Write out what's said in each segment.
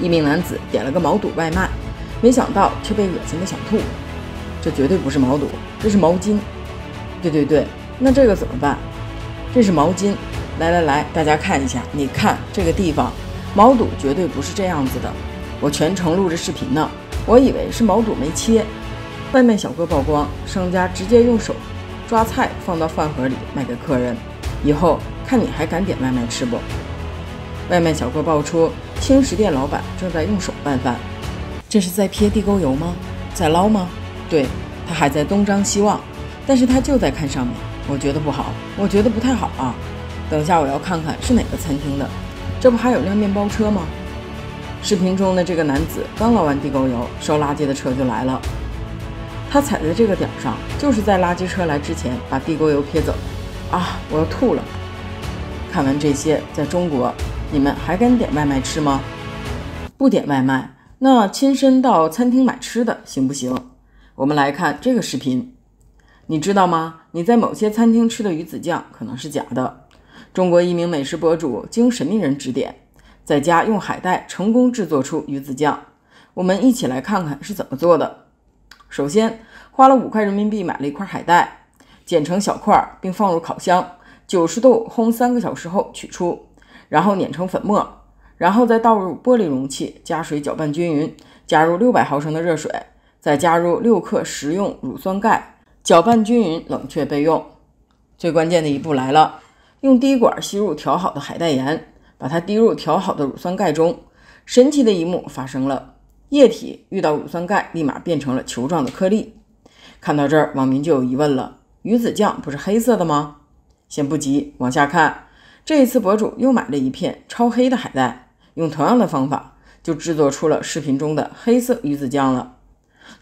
一名男子点了个毛肚外卖，没想到却被恶心得想吐。这绝对不是毛肚，这是毛巾。对对对，那这个怎么办？这是毛巾。来来来，大家看一下，你看这个地方，毛肚绝对不是这样子的。我全程录着视频呢，我以为是毛肚没切。外卖小哥曝光，商家直接用手抓菜放到饭盒里卖给客人。以后看你还敢点外卖吃不？外卖小哥爆出。青石店老板正在用手拌饭，这是在撇地沟油吗？在捞吗？对，他还在东张西望，但是他就在看上面。我觉得不好，我觉得不太好啊。等下我要看看是哪个餐厅的。这不还有辆面包车吗？视频中的这个男子刚捞完地沟油，收垃圾的车就来了。他踩在这个点儿上，就是在垃圾车来之前把地沟油撇走。啊，我要吐了！看完这些，在中国。你们还敢点外卖吃吗？不点外卖，那亲身到餐厅买吃的行不行？我们来看这个视频。你知道吗？你在某些餐厅吃的鱼子酱可能是假的。中国一名美食博主经神秘人指点，在家用海带成功制作出鱼子酱。我们一起来看看是怎么做的。首先，花了五块人民币买了一块海带，剪成小块，并放入烤箱，九十度烘三个小时后取出。然后碾成粉末，然后再倒入玻璃容器，加水搅拌均匀，加入六百毫升的热水，再加入六克食用乳酸钙，搅拌均匀，冷却备用。最关键的一步来了，用滴管吸入调好的海带盐，把它滴入调好的乳酸钙中，神奇的一幕发生了，液体遇到乳酸钙立马变成了球状的颗粒。看到这儿，网民就有疑问了，鱼子酱不是黑色的吗？先不急，往下看。这一次，博主又买了一片超黑的海带，用同样的方法就制作出了视频中的黑色鱼子酱了。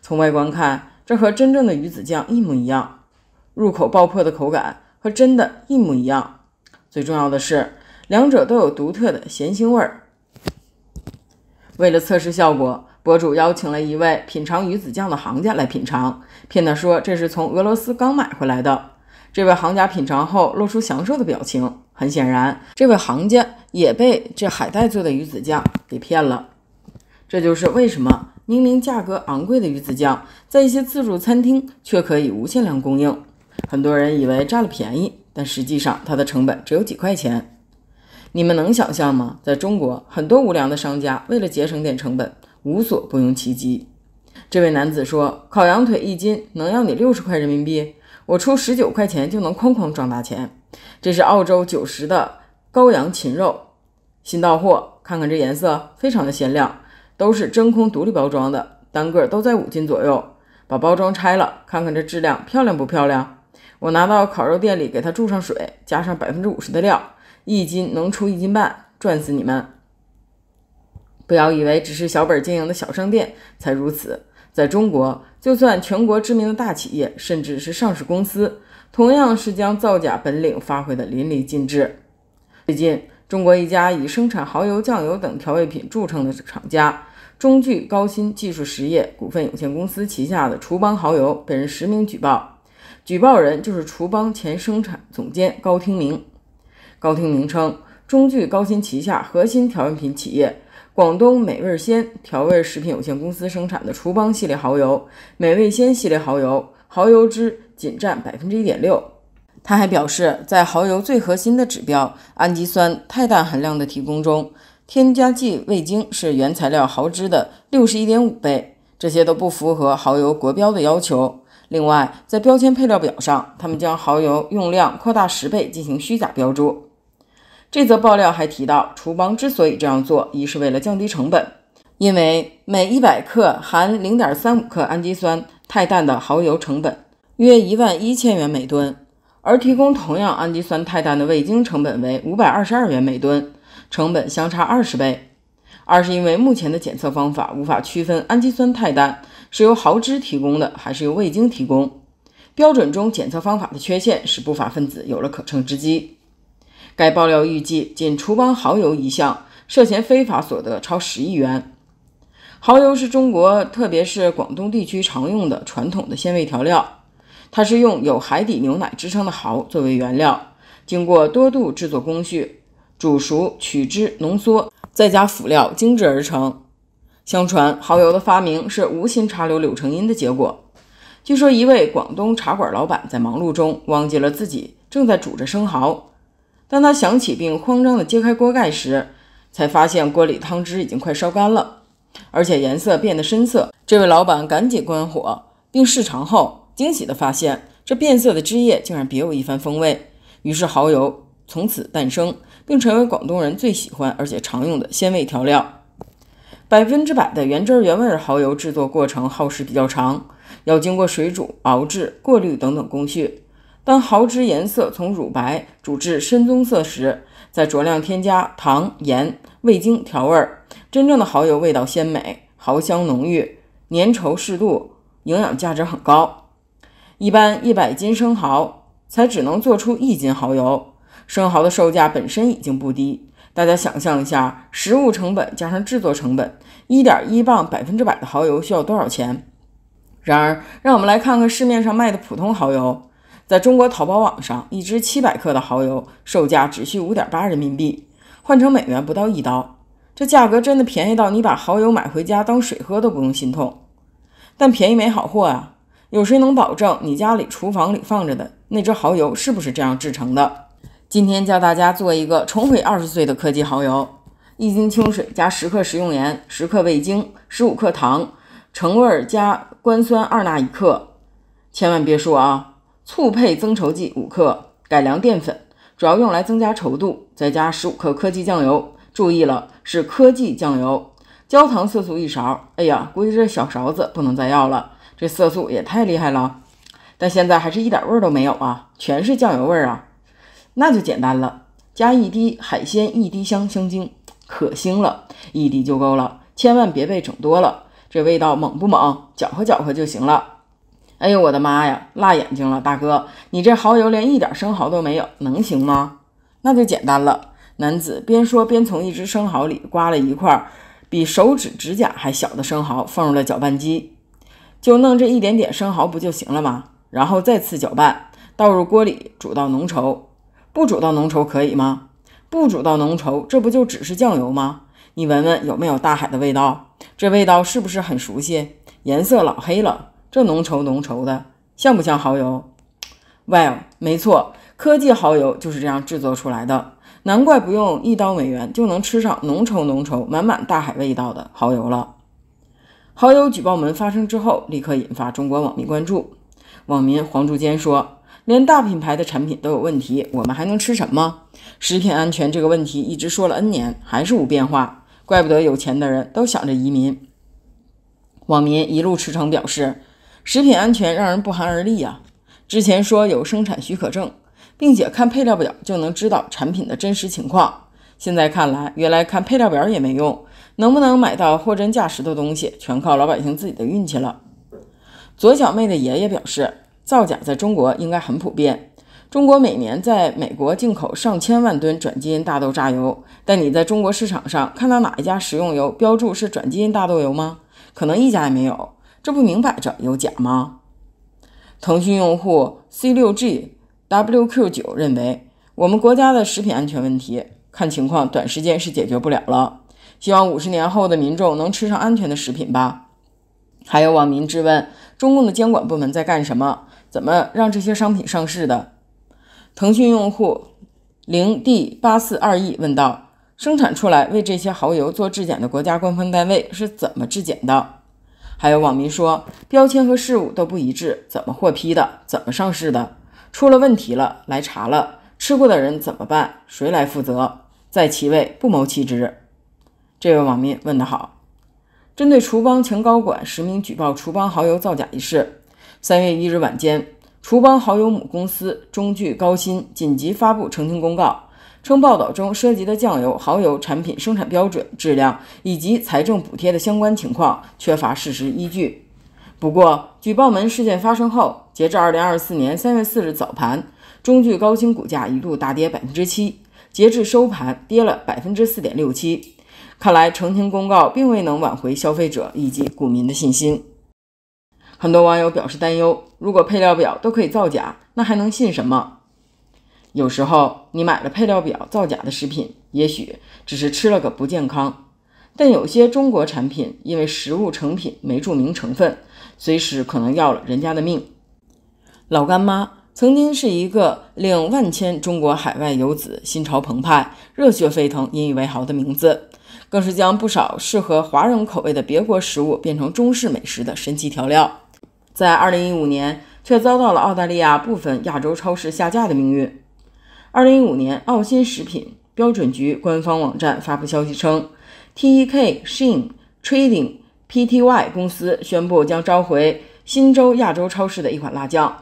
从外观看，这和真正的鱼子酱一模一样，入口爆破的口感和真的一模一样。最重要的是，两者都有独特的咸腥味儿。为了测试效果，博主邀请了一位品尝鱼子酱的行家来品尝，骗他说这是从俄罗斯刚买回来的。这位行家品尝后露出享受的表情。很显然，这位行家也被这海带做的鱼子酱给骗了。这就是为什么明明价格昂贵的鱼子酱，在一些自助餐厅却可以无限量供应。很多人以为占了便宜，但实际上它的成本只有几块钱。你们能想象吗？在中国，很多无良的商家为了节省点成本，无所不用其极。这位男子说：“烤羊腿一斤能要你六十块人民币，我出十九块钱就能哐哐赚大钱。”这是澳洲九十的羔羊禽肉，新到货，看看这颜色，非常的鲜亮，都是真空独立包装的，单个都在五斤左右。把包装拆了，看看这质量漂亮不漂亮？我拿到烤肉店里给它注上水，加上百分之五十的料，一斤能出一斤半，赚死你们！不要以为只是小本经营的小商店才如此，在中国，就算全国知名的大企业，甚至是上市公司。同样是将造假本领发挥得淋漓尽致。最近，中国一家以生产蚝油、酱油等调味品著称的厂家——中聚高新技术实业股份有限公司旗下的厨邦蚝油，被人实名举报。举报人就是厨邦前生产总监高听明。高听明称，中聚高新旗下核心调味品企业广东美味鲜调味食品有限公司生产的厨邦系列蚝油、美味鲜系列蚝油、蚝油汁。仅占百分之一点六。他还表示，在蚝油最核心的指标——氨基酸肽氮含量的提供中，添加剂味精是原材料蚝汁的六十一点五倍，这些都不符合蚝油国标的要求。另外，在标签配料表上，他们将蚝油用量扩大十倍进行虚假标注。这则爆料还提到，厨邦之所以这样做，一是为了降低成本，因为每一百克含零点三五克氨基酸肽氮的蚝油成本。约一万一千元每吨，而提供同样氨基酸肽氮的味精成本为五百二十二元每吨，成本相差二十倍。二是因为目前的检测方法无法区分氨基酸肽氮是由蚝汁提供的还是由味精提供，标准中检测方法的缺陷使不法分子有了可乘之机。该爆料预计，仅厨邦蚝油一项，涉嫌非法所得超十亿元。蚝油是中国，特别是广东地区常用的传统的鲜味调料。它是用有“海底牛奶”之称的蚝作为原料，经过多度制作工序，煮熟、取汁、浓缩，再加辅料精制而成。相传蚝油的发明是无心插柳柳成荫的结果。据说一位广东茶馆老板在忙碌中忘记了自己正在煮着生蚝，当他想起并慌张地揭开锅盖时，才发现锅里汤汁已经快烧干了，而且颜色变得深色。这位老板赶紧关火，并试尝后。惊喜的发现，这变色的汁液竟然别有一番风味。于是，蚝油从此诞生，并成为广东人最喜欢而且常用的鲜味调料。百分之百的原汁原味蚝油制作过程耗时比较长，要经过水煮、熬制、过滤等等工序。当蚝汁颜色从乳白煮至深棕色时，再酌量添加糖、盐、味精调味。真正的蚝油味道鲜美，蚝香浓郁，粘稠适度，营养价值很高。一般一百斤生蚝才只能做出一斤蚝油，生蚝的售价本身已经不低，大家想象一下，食物成本加上制作成本，一点一磅百分之百的蚝油需要多少钱？然而，让我们来看看市面上卖的普通蚝油，在中国淘宝网上，一支七百克的蚝油售价只需五点八人民币，换成美元不到一刀，这价格真的便宜到你把蚝油买回家当水喝都不用心痛。但便宜没好货啊！有谁能保证你家里厨房里放着的那只蚝油是不是这样制成的？今天教大家做一个重回二十岁的科技蚝油。一斤清水加十克食用盐、十克味精、十五克糖，橙味儿加官酸二钠一克，千万别说啊。醋配增稠剂五克，改良淀粉主要用来增加稠度，再加十五克科技酱油。注意了，是科技酱油。焦糖色素一勺。哎呀，估计这小勺子不能再要了。这色素也太厉害了，但现在还是一点味儿都没有啊，全是酱油味儿啊！那就简单了，加一滴海鲜，一滴香香精，可腥了，一滴就够了，千万别被整多了。这味道猛不猛？搅和搅和就行了。哎呦我的妈呀，辣眼睛了！大哥，你这蚝油连一点生蚝都没有，能行吗？那就简单了，男子边说边从一只生蚝里刮了一块比手指指甲还小的生蚝，放入了搅拌机。就弄这一点点生蚝不就行了吗？然后再次搅拌，倒入锅里煮到浓稠。不煮到浓稠可以吗？不煮到浓稠，这不就只是酱油吗？你闻闻有没有大海的味道？这味道是不是很熟悉？颜色老黑了，这浓稠浓稠的，像不像蚝油？Well，没错，科技蚝油就是这样制作出来的。难怪不用一刀美元就能吃上浓稠浓稠、满满大海味道的蚝油了。好友举报门发生之后，立刻引发中国网民关注。网民黄竹坚说：“连大品牌的产品都有问题，我们还能吃什么？食品安全这个问题一直说了 N 年，还是无变化，怪不得有钱的人都想着移民。”网民一路驰骋表示：“食品安全让人不寒而栗呀！之前说有生产许可证，并且看配料表就能知道产品的真实情况，现在看来，原来看配料表也没用。”能不能买到货真价实的东西，全靠老百姓自己的运气了。左小妹的爷爷表示，造假在中国应该很普遍。中国每年在美国进口上千万吨转基因大豆榨油，但你在中国市场上看到哪一家食用油标注是转基因大豆油吗？可能一家也没有，这不明摆着有假吗？腾讯用户 C 六 G W Q 九认为，我们国家的食品安全问题，看情况，短时间是解决不了了。希望五十年后的民众能吃上安全的食品吧。还有网民质问：中共的监管部门在干什么？怎么让这些商品上市的？腾讯用户零 D 八四二 E 问道：“生产出来为这些蚝油做质检的国家官方单位是怎么质检的？”还有网民说：“标签和事物都不一致，怎么获批的？怎么上市的？出了问题了，来查了，吃过的人怎么办？谁来负责？在其位不谋其职。”这位网民问得好。针对厨邦前高管实名举报厨邦蚝油造假一事，三月一日晚间，厨邦蚝油母公司中炬高新紧急发布澄清公告，称报道中涉及的酱油、蚝油产品生产标准、质量以及财政补贴的相关情况缺乏事实依据。不过，举报门事件发生后，截至二零二四年三月四日早盘，中炬高新股价一度大跌百分之七，截至收盘跌了百分之四点六七。看来澄清公告并未能挽回消费者以及股民的信心，很多网友表示担忧：如果配料表都可以造假，那还能信什么？有时候你买了配料表造假的食品，也许只是吃了个不健康；但有些中国产品因为食物成品没注明成分，随时可能要了人家的命。老干妈曾经是一个令万千中国海外游子心潮澎湃、热血沸腾、引以为豪的名字。更是将不少适合华人口味的别国食物变成中式美食的神奇调料，在2015年却遭到了澳大利亚部分亚洲超市下架的命运。2015年，澳新食品标准局官方网站发布消息称，T.E.K. s h i n Trading Pty 公司宣布将召回新州亚洲超市的一款辣酱，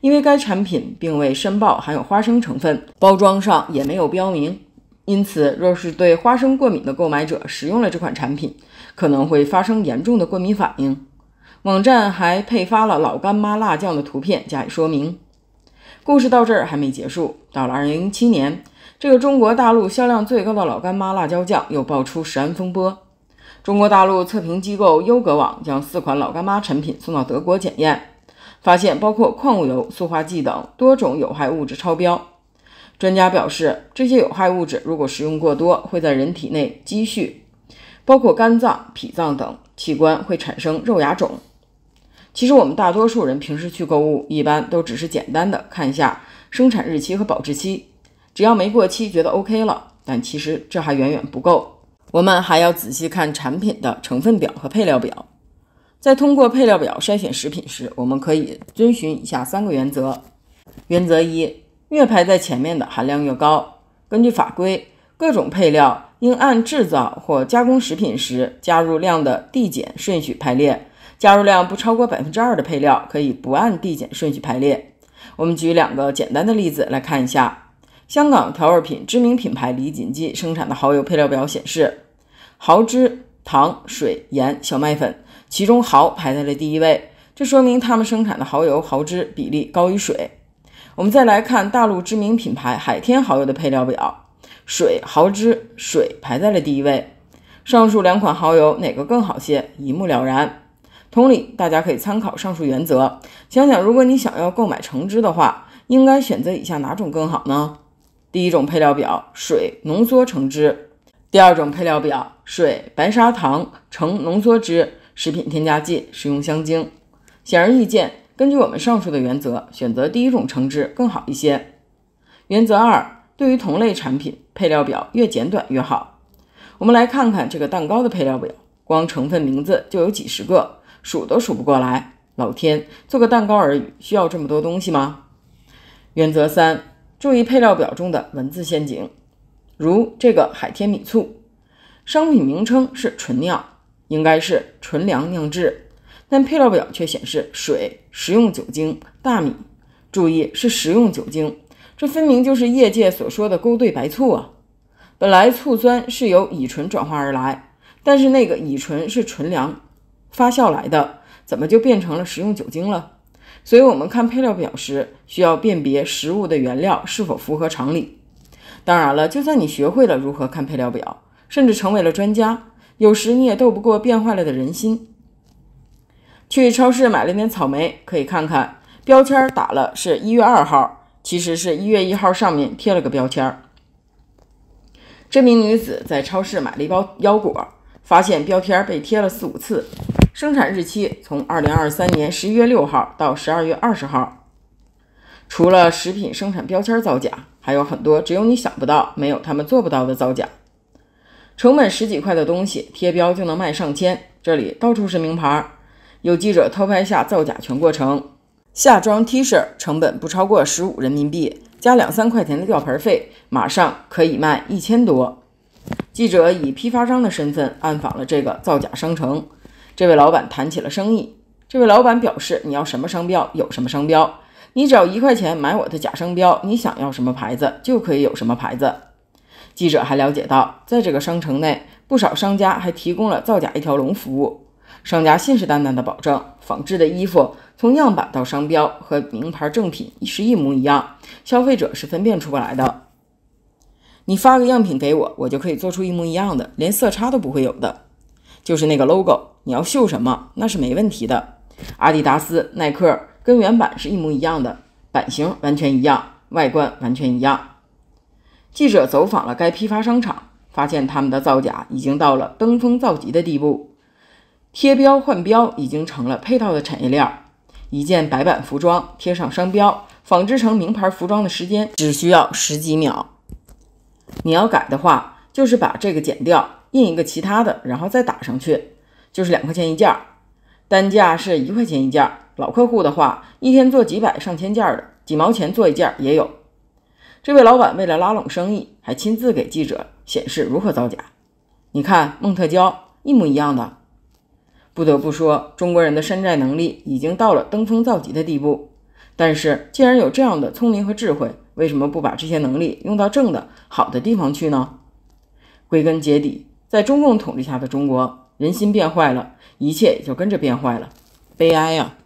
因为该产品并未申报含有花生成分，包装上也没有标明。因此，若是对花生过敏的购买者使用了这款产品，可能会发生严重的过敏反应。网站还配发了老干妈辣酱的图片加以说明。故事到这儿还没结束，到了2007年，这个中国大陆销量最高的老干妈辣椒酱又爆出食安风波。中国大陆测评机构优格网将四款老干妈产品送到德国检验，发现包括矿物油、塑化剂等多种有害物质超标。专家表示，这些有害物质如果食用过多，会在人体内积蓄，包括肝脏、脾脏等器官会产生肉芽肿。其实我们大多数人平时去购物，一般都只是简单的看一下生产日期和保质期，只要没过期，觉得 OK 了。但其实这还远远不够，我们还要仔细看产品的成分表和配料表。在通过配料表筛选食品时，我们可以遵循以下三个原则：原则一。越排在前面的含量越高。根据法规，各种配料应按制造或加工食品时加入量的递减顺序排列。加入量不超过百分之二的配料可以不按递减顺序排列。我们举两个简单的例子来看一下。香港调味品知名品牌李锦记生产的蚝油配料表显示，蚝汁、糖、水、盐、小麦粉，其中蚝排在了第一位，这说明他们生产的蚝油蚝汁比例高于水。我们再来看大陆知名品牌海天蚝油的配料表，水、蚝汁、水排在了第一位。上述两款蚝油哪个更好些，一目了然。同理，大家可以参考上述原则，想想如果你想要购买橙汁的话，应该选择以下哪种更好呢？第一种配料表：水、浓缩橙汁；第二种配料表：水、白砂糖、橙浓缩汁、食品添加剂、食用香精。显而易见。根据我们上述的原则，选择第一种橙汁更好一些。原则二，对于同类产品，配料表越简短越好。我们来看看这个蛋糕的配料表，光成分名字就有几十个，数都数不过来。老天，做个蛋糕而已，需要这么多东西吗？原则三，注意配料表中的文字陷阱，如这个海天米醋，商品名称是“纯酿”，应该是“纯粮酿制”。但配料表却显示水、食用酒精、大米。注意是食用酒精，这分明就是业界所说的勾兑白醋啊！本来醋酸是由乙醇转化而来，但是那个乙醇是纯粮发酵来的，怎么就变成了食用酒精了？所以，我们看配料表时，需要辨别食物的原料是否符合常理。当然了，就算你学会了如何看配料表，甚至成为了专家，有时你也斗不过变坏了的人心。去超市买了点草莓，可以看看标签打了是一月二号，其实是一月一号，上面贴了个标签。这名女子在超市买了一包腰果，发现标签被贴了四五次，生产日期从二零二三年十一月六号到十二月二十号。除了食品生产标签造假，还有很多只有你想不到，没有他们做不到的造假。成本十几块的东西，贴标就能卖上千。这里到处是名牌。有记者偷拍下造假全过程，夏装 T 恤成本不超过十五人民币，加两三块钱的吊牌费，马上可以卖一千多。记者以批发商的身份暗访了这个造假商城，这位老板谈起了生意。这位老板表示：“你要什么商标，有什么商标，你只要一块钱买我的假商标，你想要什么牌子就可以有什么牌子。”记者还了解到，在这个商城内，不少商家还提供了造假一条龙服务。商家信誓旦旦地保证，仿制的衣服从样板到商标和名牌正品是一模一样，消费者是分辨出不来的。你发个样品给我，我就可以做出一模一样的，连色差都不会有的。就是那个 logo，你要绣什么那是没问题的。阿迪达斯、耐克跟原版是一模一样的，版型完全一样，外观完全一样。记者走访了该批发商场，发现他们的造假已经到了登峰造极的地步。贴标换标已经成了配套的产业链儿。一件白板服装贴上商标，纺织成名牌服装的时间只需要十几秒。你要改的话，就是把这个剪掉，印一个其他的，然后再打上去，就是两块钱一件儿，单价是一块钱一件儿。老客户的话，一天做几百上千件儿的，几毛钱做一件儿也有。这位老板为了拉拢生意，还亲自给记者显示如何造假。你看，梦特娇一模一样的。不得不说，中国人的山寨能力已经到了登峰造极的地步。但是，既然有这样的聪明和智慧，为什么不把这些能力用到正的、好的地方去呢？归根结底，在中共统治下的中国，人心变坏了，一切也就跟着变坏了，悲哀啊！